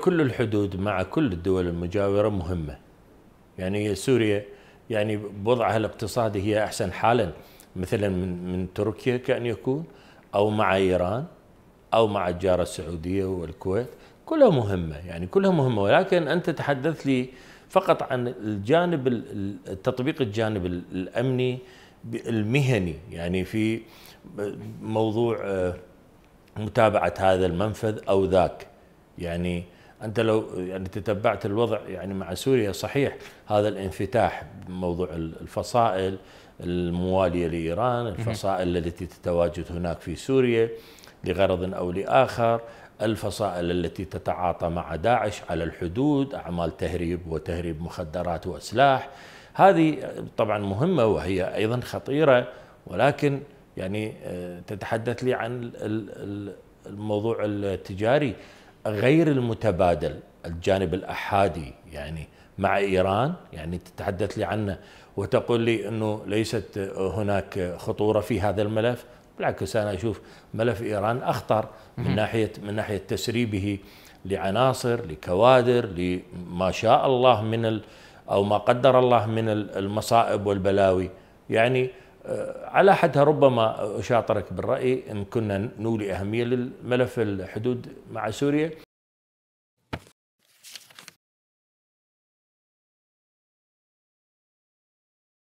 كل الحدود مع كل الدول المجاورة مهمة يعني سوريا يعني بوضعها الاقتصادي هي أحسن حالا مثلا من, من تركيا كأن يكون أو مع إيران أو مع الجارة السعودية والكويت كلها مهمة يعني كلها مهمة ولكن أنت تحدثت لي فقط عن الجانب التطبيق الجانب الأمني المهني يعني في موضوع آه، متابعة هذا المنفذ أو ذاك يعني انت لو يعني تتبعت الوضع يعني مع سوريا صحيح هذا الانفتاح بموضوع الفصائل المواليه لايران، الفصائل التي تتواجد هناك في سوريا لغرض او لاخر، الفصائل التي تتعاطى مع داعش على الحدود، اعمال تهريب وتهريب مخدرات واسلاح، هذه طبعا مهمه وهي ايضا خطيره ولكن يعني آه، تتحدث لي عن الموضوع التجاري غير المتبادل الجانب الأحادي يعني مع إيران يعني تتحدث لي عنه وتقول لي أنه ليست هناك خطورة في هذا الملف بالعكس أنا أشوف ملف إيران أخطر من ناحية من ناحية تسريبه لعناصر لكوادر لما شاء الله من ال أو ما قدر الله من المصائب والبلاوي يعني آه، على حدها ربما أشاطرك بالرأي إن كنا نولي أهمية للملف الحدود مع سوريا